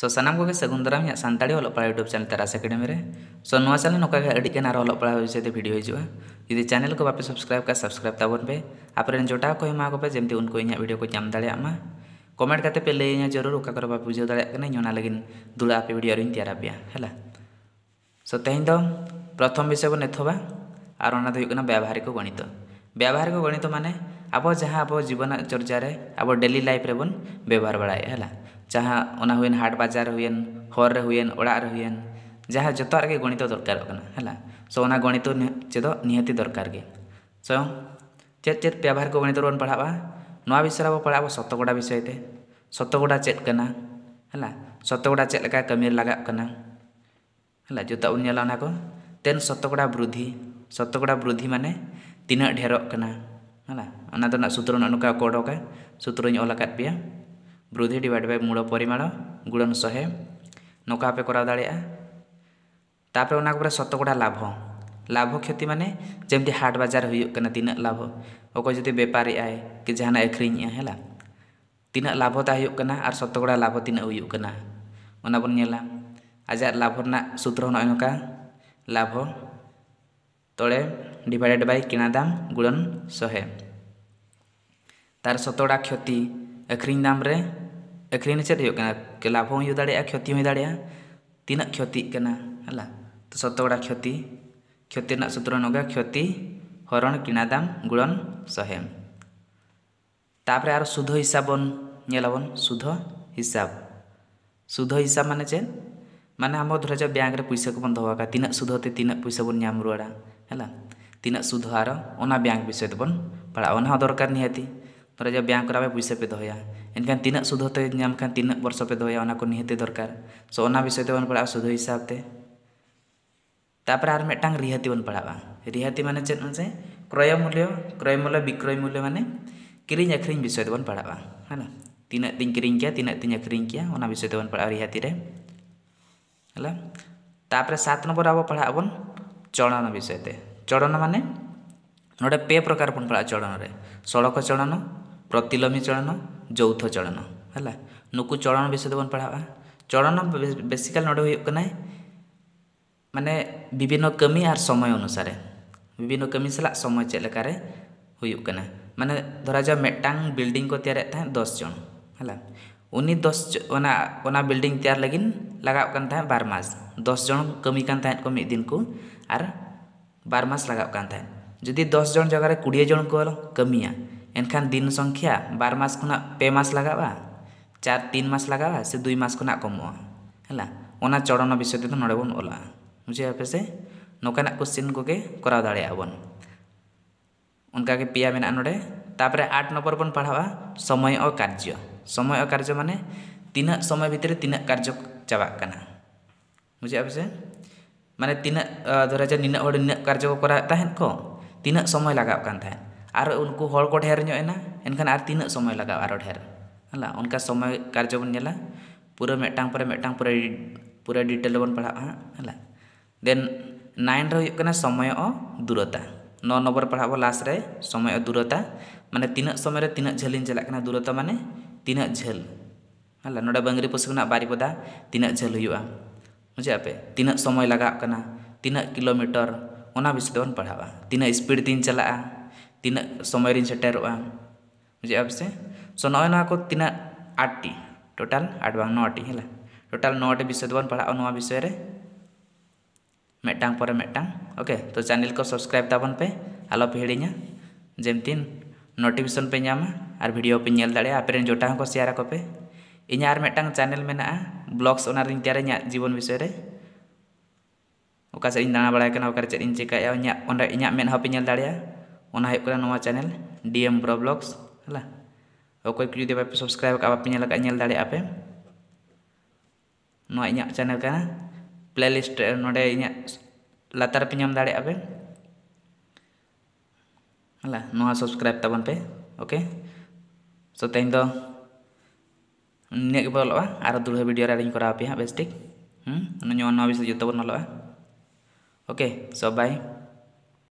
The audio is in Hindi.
ᱥᱚ ᱥᱟᱱᱟᱢ ᱠᱚᱜᱮ ᱥᱟᱹᱜᱩᱱ ᱫᱟᱨᱟᱢ ᱤᱧᱟᱹᱜ ᱥᱟᱱᱛᱟᱲᱤ ᱚᱞᱚᱜ ᱯᱟᱲᱦᱟᱣ ᱤᱭᱩᱴᱩᱵᱽ ᱪᱮᱱᱮᱞ ᱛᱟᱨᱟᱥ ᱮᱠᱟᱰᱮᱢᱤ ᱨᱮ ᱥᱚ ᱱᱚᱣᱟ ᱪᱮᱱᱮᱞ ᱱᱚᱝᱠᱟ ᱜᱮ ᱟᱹᱰᱤᱜᱟᱱ ᱟᱨ ᱚᱞᱚᱜ ᱯᱟᱲᱦᱟᱣ ᱵᱤᱥᱚᱭᱛᱮ ᱵᱷᱤᱰᱤᱭᱳ ᱦᱤᱡᱩᱜᱼᱟ ᱡᱩᱫᱤ ᱪᱮᱱᱮᱞ ᱠᱚ ᱵᱟᱯᱮ ᱥᱟᱵᱥᱠᱨᱟᱭᱤᱵ ᱠᱟᱜ ᱥᱟᱵᱥᱠᱨᱟᱭᱤᱵ ᱛᱟᱵᱚᱱ ᱯᱮ ᱟᱯᱮᱨᱮᱱ ᱡᱚᱴᱟᱣ ᱠᱚ ᱮᱢᱟ ᱠᱚᱯᱮ ᱡᱮᱢᱛᱤ ᱩᱱᱠᱩ ᱤᱧᱟᱹᱜ ᱵᱷᱤᱰᱤᱭᱳ ᱠᱚ ᱧᱟᱢ ᱫᱟᱲᱮᱭᱟᱜ ᱢᱟ ᱠᱚᱢᱮᱱᱴ ᱠᱟᱛᱮ ᱯᱮ ᱞᱟᱹᱭᱟᱹᱧᱟ ᱡᱟᱹᱨᱩᱨ ᱚᱠᱟ ᱠᱚᱨᱮ ᱵᱟᱯᱮ ᱵᱩᱡᱷᱟᱹᱣ ᱫᱟᱲᱮᱭᱟᱜ ᱠᱟᱱᱟ ᱤᱧ ᱚᱱᱟ ᱞᱟᱹᱜᱤᱫ ᱫᱩᱲᱟ ᱟᱯᱮ ᱵᱷᱤᱰᱤᱭᱳ ᱨᱤᱧ ᱛᱮᱭᱟᱨ ᱟᱯᱮᱭᱟ ᱦᱮᱞᱟ ᱥᱚ ᱛᱮᱦᱮᱧ ᱫᱚ ᱯᱨᱚᱛᱷᱚᱢ ᱵᱤᱥᱚᱭ ᱵᱚᱱ ᱮᱛᱚᱦᱚᱵᱟ ᱟᱨ ᱚᱱᱟ ᱫᱚ ᱦᱩᱭᱩᱜ ᱠᱟᱱᱟ ᱵᱮᱵᱷᱟᱨᱤᱠ ᱜᱚणित ᱵᱮᱵᱷᱟᱨᱤᱠ ᱜᱚणित ᱢᱟᱱᱮ ᱟᱵᱚ ᱡᱟᱦᱟᱸ ᱟᱵᱚ ᱡᱤᱵᱚᱱ ᱪᱚᱨᱪᱟ ᱨᱮ ᱟᱵᱚ ᱰᱮᱞᱤ ᱞᱟᱭᱤᱯ ᱨᱮᱵᱚᱱ ᱵᱮᱵᱷᱟᱨ ᱵᱟᱲᱟᱭᱟ ᱦᱮᱞᱟ jaha ona huyen hard bazar huyen hor huyen ora huyen jaha joto arke gonito dorkar kana hala so ona gonito chedo nihati dor ge so chet chet pyabhar ko gonito ron padhaba noa bisara bo padhaba satogoda bisoy te satogoda kena, kana hala satogoda chet laka kamir laga kana hala joto unya ten ko ten satogoda brudhi satogoda brudhi mane tina dherok kena, hala ana to na sutro na nuka kodoka sutro nyolakat pia वृद्धि डिवाइड बाय मूल परिमाण गुणन शहे नौका पे करा दाड़े ओना पूरा शतकोड़ा लाभ लाभ क्षति माने जमी हाट बाजार तीन लाभ ओको जो बेपारे आए कि जहाँ आखरीन है तना लाभ ता और शतकोड़ा लाभ तीन होना आज लाभ सूत्र नौका लाभ तले डिवाइडेड बै किणा दाम गुणन शहे तार शतकोड़ा क्षति ᱟᱹᱠᱷᱨᱤᱧ ᱫᱟᱢ ᱨᱮ ᱟᱹᱠᱷᱨᱤᱧ ᱪᱮᱫ ᱦᱩᱭᱩᱜ ᱠᱟᱱᱟ ᱞᱟᱵᱷ ᱦᱚᱸ ᱦᱩᱭ ᱫᱟᱲᱮᱭᱟᱜᱼᱟ ᱠᱷᱚᱛᱤ ᱦᱚᱸ ᱦᱩᱭ ᱫᱟᱲᱮᱭᱟᱜᱼᱟ ᱛᱤᱱᱟᱹᱜ ᱠᱷᱚᱛᱤᱜ ᱠᱟᱱᱟ ᱦᱟᱞᱟ ᱛᱚ ᱥᱚᱛᱚ ᱜᱚᱲᱟ ᱠᱷᱚᱛᱤ ᱠᱷᱚᱛᱤ ᱨᱮᱱᱟᱜ ᱥᱩᱛᱨᱚ ᱱᱚᱜᱟ ᱠᱷᱚᱛᱤ ᱦᱚᱨᱚᱱ ᱠᱤᱱᱟ ᱫᱟᱢ ᱜᱩᱲᱚᱱ ᱥᱚᱦᱮᱢ ᱛᱟᱯᱚᱨᱮ ᱟᱨ ᱥᱩᱫᱷᱚ ᱦᱤᱥᱟᱹᱵ ᱵᱚᱱ ᱧᱮᱞᱟᱵᱚᱱ ᱥᱩᱫᱷᱚ ᱦᱤᱥᱟᱹᱵ ᱥᱩᱫᱷᱚ ᱦᱤᱥᱟᱹᱵ ᱢᱟᱱᱮ ᱪᱮᱫ ᱢᱟᱱᱮ ᱟᱢ ᱫᱷᱚᱨᱮ ᱡᱟ ᱵᱮᱝᱠ ᱨᱮ ᱯᱩᱭᱥᱟ ᱠᱚᱵᱚᱱ ᱫᱚᱦᱚ ᱟᱠᱟᱫᱟ ᱛᱤᱱᱟᱹᱜ ᱥᱩᱫᱷᱚ ᱛᱮ ᱛᱤᱱᱟᱹᱜ ᱯᱩᱭᱥᱟ ᱵᱚᱱ ᱧᱟᱢ ᱨᱩᱣᱟᱹᱲᱟ ᱦᱮᱞᱟ ᱛᱤᱱᱟᱹᱜ ᱥᱩᱫᱷᱚ ᱟᱨ ᱚᱱᱟ ᱵᱮᱝᱠ ᱵᱤᱥᱚᱭ ᱛᱮᱵᱚᱱ ᱯᱟᱲᱟᱜᱼᱟ ᱚᱱᱟ ᱦᱚᱸ ᱫᱚᱨᱠᱟর ᱱᱤᱦᱟᱹᱛᱤ ᱛᱚᱨᱮ ᱡᱮ ᱵᱮᱝᱠ ᱨᱮ ᱯᱩᱭᱥᱟ ᱯᱮ ᱫᱚᱦᱚᱭᱟ ᱮᱱᱠᱷᱟᱱ ᱛᱤᱱᱟᱹᱜ ᱥᱩᱫᱷ ᱛᱮ ᱧᱟᱢ ᱠᱷᱟᱱ ᱛᱤᱱᱟᱹᱜ ᱵᱚᱨᱥᱚ ᱯᱮ ᱫᱚᱦᱚᱭᱟ ᱚᱱᱟ ᱠᱚ ᱱᱤᱦᱟᱹᱛᱤ ᱫᱚᱨᱠᱟᱨ ᱥᱚ ᱚᱱᱟ ᱵᱤᱥᱚᱭ ᱛᱮᱵᱚᱱ ᱯᱟᱲᱟᱜᱼᱟ ᱥᱩᱫᱷ ᱦᱤᱥᱟᱹᱵ ᱛᱮ ᱛᱟᱯᱚᱨᱮ ᱟᱨ ᱢᱤᱫᱴᱟᱝ ᱨᱤᱦᱟᱹᱛᱤ ᱵᱚᱱ ᱯᱟᱲᱟᱜᱼᱟ ᱨᱤᱦᱟᱹᱛᱤ ᱢᱟᱱᱮ ᱪᱮᱫ ᱢᱟᱥᱮ ᱠᱨᱚᱭ ᱢᱩᱞᱞᱚ ᱠᱨᱚᱭ ᱢᱩᱞᱞᱚ ᱵᱤᱠᱨᱚᱭ ᱢᱩᱞᱞᱚ ᱢᱟᱱᱮ ᱠᱤᱨᱤᱧ ᱟᱹᱠᱷᱨᱤᱧ ᱵᱤᱥᱚᱭ ᱛᱮᱵᱚᱱ ᱯᱟᱲᱟᱜᱼᱟ ᱦᱮᱸ ᱛᱤᱱᱟᱹᱜ ᱛᱤᱧ ᱠᱤᱨᱤᱧ ᱠᱮᱭᱟ ᱛᱤᱱᱟᱹᱜ ᱛᱤᱧ ᱟᱹᱠᱷᱨᱤᱧ ᱠᱮᱭᱟ ᱚᱱᱟ ᱵᱤᱥᱚᱭ ᱛᱮᱵᱚᱱ ᱯᱟᱲᱟᱜᱼᱟ ᱨᱤᱦᱟᱹᱛᱤ ᱨᱮ हेला तापर सात नंबर अब पढ़ा बन चढ़न विषय ते चढ़न मान नोड़े पे प्रकार बन पढ़ा चढ़न रे सड़क चढ़न प्रतिलोमी चलन जौथ चलन है नुकु चलन विषय बन पढ़ा चलन बेसिकाल ना माने विभिन्न कमी और समय अनुसार विभिन्न कमी सला समय चलकर माने धरा जाए मेटांग बिल्डिंग को तैयार दस जन है दस बिल्डिंग तैयार लगे लगाव था बार मास दस जन कमी कन था को दिन को और बार मास लगाव कन था दस जन जगह कुड़िए जन को कमिया ᱮᱱᱠᱷᱟᱱ ᱫᱤᱱ ᱥᱚᱝᱠᱷᱟ ᱵᱟᱨ ᱢᱟᱥ ᱠᱷᱚᱱᱟᱜ ᱯᱮ ᱢᱟᱥ ᱞᱟᱜᱟᱜᱼᱟ ᱪᱟᱨ ᱛᱤᱱ ᱢᱟᱥ ᱞᱟᱜᱟᱜᱼᱟ ᱥᱮ ᱫᱩᱭ ᱢᱟᱥ ᱠᱷᱚᱱᱟᱜ ᱠᱚᱢᱚᱜᱼᱟ ᱦᱮᱞᱟ ᱚᱱᱟ ᱪᱚᱲᱚᱱ ᱵᱤᱥᱚᱭ ᱛᱮᱫᱚ ᱱᱚᱰᱮ ᱵᱚᱱ ᱚᱞᱟ ᱵᱩᱡᱷᱟᱹᱣ ᱯᱮ ᱥᱮ ᱱᱚᱝᱠᱟᱱᱟᱜ ᱠᱚᱥᱪᱮᱱ ᱠᱚᱜᱮ ᱠᱚᱨᱟᱣ ᱫᱟᱲᱮᱭᱟᱜᱼᱟ ᱵᱚᱱ उनका के पिया मेना नोडे तापर आठ नंबर बन पढ़ावा समय और कार्य समय और कार्य माने तीन समय भितर तीन कार्य चाबाक बुझे से माने तीन धरा जा निना हड़ निना कार्य को करा ताहन को तीन समय लगाव कान ताहन ᱟᱨ ᱩᱱᱠᱩ ᱦᱚᱲ ᱠᱚ ᱰᱷᱮᱨ ᱧᱚᱜ ᱮᱱᱟ ᱮᱱᱠᱷᱟᱱ ᱟᱨ ᱛᱤᱱᱟᱹᱜ ᱥᱚᱢᱚᱭ ᱞᱟᱜᱟᱜᱼᱟ ᱟᱨᱚ ᱰᱷᱮᱨ ᱦᱮᱸ ᱚᱱᱠᱟ ᱥᱚᱢᱚᱭ ᱠᱟᱨᱡᱚ ᱵᱚᱱ ᱧᱮᱞᱟ ᱯᱩᱨᱟᱹ ᱢᱤᱫᱴᱟᱝ ᱯᱚᱨᱮ ᱢᱤᱫᱴᱟᱝ ᱯᱩᱨᱟᱹ ᱯᱩᱨᱟᱹ ᱰᱤᱴᱮᱞ ᱵᱚᱱ ᱯᱟᱲᱦᱟᱜᱼᱟ ᱦᱮᱸ ᱫᱮᱱ ᱱᱟᱭᱤᱱ ᱨᱮ ᱦᱩᱭᱩᱜ ᱠᱟᱱᱟ ᱥᱚᱢᱚᱭ ᱚ ᱫᱩᱨᱚᱛᱟ ᱱᱚ ᱱᱚᱢᱵᱚᱨ ᱯᱟᱲᱦᱟᱜ ᱵᱚᱱ ᱞᱟᱥ ᱨᱮ ᱥᱚᱢᱚᱭ ᱚ ᱫᱩᱨᱚᱛᱟ ᱢᱟᱱᱮ ᱛᱤᱱᱟᱹᱜ ᱥᱚᱢᱚᱭ ᱨᱮ ᱛᱤᱱᱟᱹᱜ ᱡᱷᱟᱹᱞᱤᱧ ᱪᱟᱞᱟᱜ ᱠᱟᱱᱟ ᱫᱩᱨᱚᱛᱟ ᱢᱟᱱᱮ ᱛᱤᱱᱟᱹᱜ ᱡᱷᱟᱹᱞ ᱦᱮᱸ ᱱᱚᱰᱮ ᱵᱟᱝᱨᱤ ᱯᱩᱥᱤ ᱠᱷᱚᱱᱟᱜ ᱵᱟᱨᱤᱯᱚᱫᱟ ᱛᱤᱱᱟᱹᱜ ᱡᱷᱟᱹᱞ ᱦᱩᱭᱩᱜᱼᱟ ᱵᱩᱡᱷᱟᱹᱜ ᱯᱮ ᱛᱤᱱᱟᱹᱜ ᱥᱚᱢᱚᱭ ᱞᱟᱜᱟᱜ ᱠᱟᱱᱟ ᱛᱤᱱᱟᱹᱜ ᱠᱤᱞᱳᱢᱤᱴᱟᱨ ᱚᱱᱟ ᱵᱤᱥᱚᱭ ᱛᱮᱵᱚᱱ ᱯᱟᱲᱦᱟᱜᱼᱟ ᱛᱤᱱᱟᱹᱜ ᱥᱯᱤᱰ ᱛᱤᱧ ᱪᱟᱞᱟᱜᱼᱟ tina somoirin seteru ang muzi abse so noe noa ko tina ati total adwang noati hela total noati bisa duan pala onoa bisa re metang pora metang oke to channel ko subscribe tabon pe halo pehelinya jam tin notification pe nyama ar video pun nyel dale apain jota ko siara ko pe inya ar metang channel mena a blogs orang ring tiare nya jibon bisa re Oka sering dana balai kena oka cek inci kayak onya onda inya men hopi nyel dale ya ᱚᱱᱟ ᱦᱩᱭᱩᱜ ᱠᱟᱱᱟ ᱱᱚᱣᱟ ᱪᱮᱱᱮᱞ ᱰᱤᱮᱢ ᱵᱨᱚ ᱵᱞᱚᱜᱽᱥ ᱦᱮᱞᱟ ᱚᱠᱚᱭ ᱠᱚ ᱡᱩᱫᱤ ᱵᱟᱯᱮ ᱥᱟᱵᱥᱠᱨᱟᱭᱤᱵ ᱠᱟᱜᱼᱟ ᱵᱟᱯᱮ ᱧᱮᱞ ᱠᱟᱜᱼᱟ ᱧᱮᱞ ᱫᱟᱲᱮᱭᱟᱜᱼᱟ ᱯᱮ ᱱᱚᱣᱟ ᱤᱧᱟᱹᱜ ᱪᱮᱱᱮᱞ ᱠᱟᱱᱟ ᱯᱞᱮᱞᱤᱥᱴ ᱱᱚᱰᱮ ᱤᱧᱟᱹᱜ ᱞᱟᱛᱟᱨ ᱯᱮ ᱧᱟᱢ ᱫᱟᱲᱮᱭᱟᱜᱼᱟ ᱯᱮ ᱦᱮᱞᱟ ᱱᱚᱣᱟ ᱥᱟᱵᱥᱠᱨᱟᱭᱤᱵ ᱛᱟᱵᱚᱱ ᱯᱮ ᱳᱠᱮ ᱥᱚ ᱛᱮᱦᱮᱧ ᱫᱚ ᱱᱤᱭᱟᱹ ᱜᱮ ᱵᱚᱞᱚᱜᱼᱟ ᱟᱨ ᱫᱩᱲᱦᱟᱹ ᱵᱷᱤᱰᱤᱭᱳ ᱨᱮ ᱟᱨᱤᱧ ᱠᱚᱨᱟᱣ ᱯᱮ ᱦᱟᱸᱜ ᱵᱮᱥ ᱴᱷᱤᱠ ᱦᱩᱸ ᱱᱚᱣᱟ ᱱᱚᱣᱟ ᱵᱤᱥᱚᱭ ᱡᱚᱛᱚ ᱵᱚᱱ ᱚᱞᱚᱜᱼᱟ ओके सो बाय